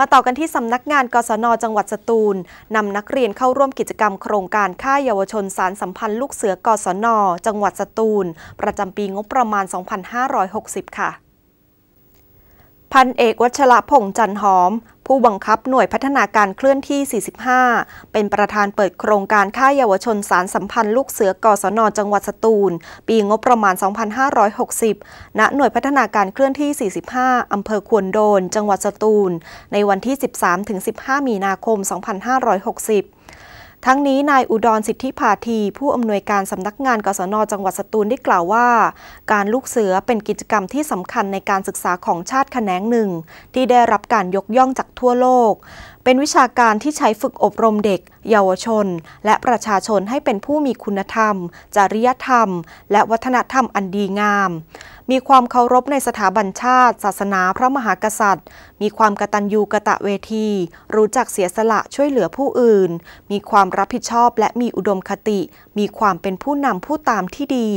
มาต่อกันที่สำนักงานกศนจังหวัดสตูลนำนักเรียนเข้าร่วมกิจกรรมโครงการค่ายเยาวชนสารสัมพันธ์ลูกเสือกศนจังหวัดสตูลประจำปีงบประมาณ 2560 ค่ะพันเอกวัชระพงษ์จันหอม ผู้บังคับหน่วยพัฒนาการเคลื่อนที่ 45 เป็นประธานเปิดโครงการค่ายเยาวชนสารสัมพันธ์ลูกเสือกศนจังหวัดสตูล ปีงบประมาณ 2560 ณ หน่วยพัฒนาการเคลื่อนที่ 45 อำเภอควนโดน จังหวัดสตูล ในวันที่ 13-15 มีนาคม 2560ทั้งนี้นายอุดรสิทธิพาที ผู้อำนวยการสำนักงานกศนจังหวัดสตูลได้กล่าวว่า การลูกเสือเป็นกิจกรรมที่สำคัญในการศึกษาของชาติแขนงหนึ่ง ที่ได้รับการยกย่องจากทั่วโลก เป็นวิชาการที่ใช้ฝึกอบรมเด็ก เยาวชน และประชาชนให้เป็นผู้มีคุณธรรม จริยธรรม และวัฒนธรรมอันดีงามมีความเคารพในสถาบันชาติ ศาสนาพระมหากษัตริย์ มีความกตัญญูกะตะเวที รู้จักเสียสละช่วยเหลือผู้อื่น มีความรับผิดชอบและมีอุดมคติ มีความเป็นผู้นำผู้ตามที่ดี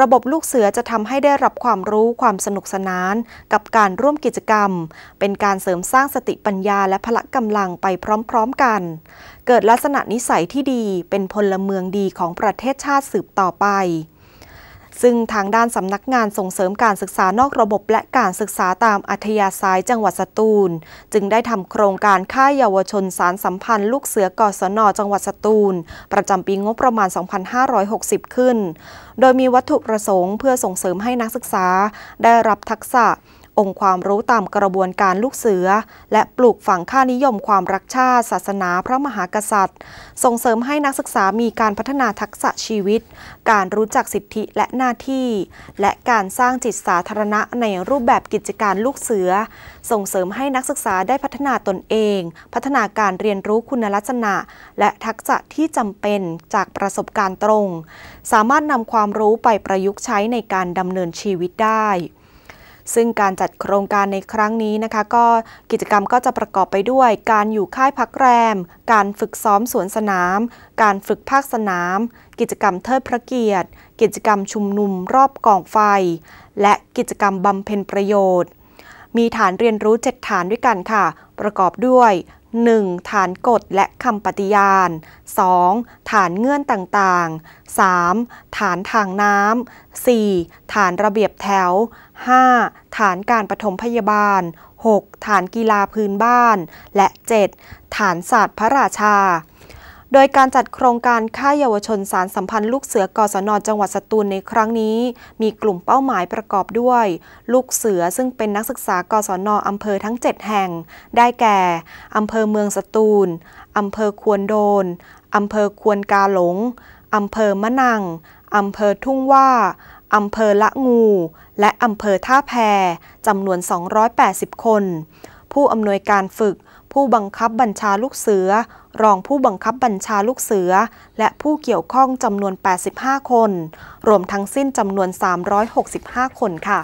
ระบบลูกเสือจะทำให้ได้รับความรู้ความสนุกสนานกับการร่วมกิจกรรม เป็นการเสริมสร้างสติปัญญาและพละกำลังไปพร้อม ๆกัน เกิดลักษณะนิสัยที่ดีเป็นพลเมืองดีของประเทศชาติสืบต่อไปซึ่งทางด้านสำนักงานส่งเสริมการศึกษานอกระบบและการศึกษาตามอัธยาศัยจังหวัดสตูล จึงได้ทำโครงการค่ายเยาวชนสารสัมพันธ์ลูกเสือกศนจังหวัดสตูล ประจำปีงบประมาณ 2560 ขึ้น โดยมีวัตถุประสงค์เพื่อส่งเสริมให้นักศึกษาได้รับทักษะองค์ความรู้ตามกระบวนการลูกเสือ และปลูกฝังค่านิยมความรักชาติศาสนาพระมหากษัตริย์ ส่งเสริมให้นักศึกษามีการพัฒนาทักษะชีวิต การรู้จักสิทธิและหน้าที่ และการสร้างจิตสาธารณะในรูปแบบกิจการลูกเสือ ส่งเสริมให้นักศึกษาได้พัฒนาตนเอง พัฒนาการเรียนรู้คุณลักษณะ และทักษะที่จำเป็นจากประสบการณ์ตรง สามารถนำความรู้ไปประยุกต์ใช้ในการดำเนินชีวิตได้ซึ่งการจัดโครงการในครั้งนี้นะคะ ก็กิจกรรมก็จะประกอบไปด้วย การอยู่ค่ายพักแรม การฝึกซ้อมสวนสนาม การฝึกภาคสนาม กิจกรรมเทิดพระเกียรติ กิจกรรมชุมนุมรอบกองไฟ และกิจกรรมบำเพ็ญประโยชน์ มีฐานเรียนรู้7ฐานด้วยกันค่ะ ประกอบด้วย 1. ฐานกฎและคำปฏิญาณ 2. ฐานเงื่อนต่างๆ 3. ฐานทางน้ำ 4. ฐานระเบียบแถว 5. ฐานการปฐมพยาบาล 6. ฐานกีฬาพื้นบ้าน และ 7. ฐานศาสตร์พระราชาโดยการจัดโครงการค่ายเยาวชนสารสัมพันธ์ลูกเสือกศนจังหวัดสตูลในครั้งนี้ มีกลุ่มเป้าหมายประกอบด้วย ลูกเสือซึ่งเป็นนักศึกษากศนอำเภอทั้ง 7 แห่ง ได้แก่อำเภอเมืองสตูลอำเภอควนโดนอำเภอควนกาหลงอำเภอมะนังอำเภอทุ่งว่าอำเภอละงู และอำเภอท่าแพจำนวน 280 คนผู้อำนวยการฝึก ผู้บังคับบัญชาลูกเสือ รองผู้บังคับบัญชาลูกเสือ และผู้เกี่ยวข้องจำนวน 85 คน รวมทั้งสิ้นจำนวน 365 คนค่ะ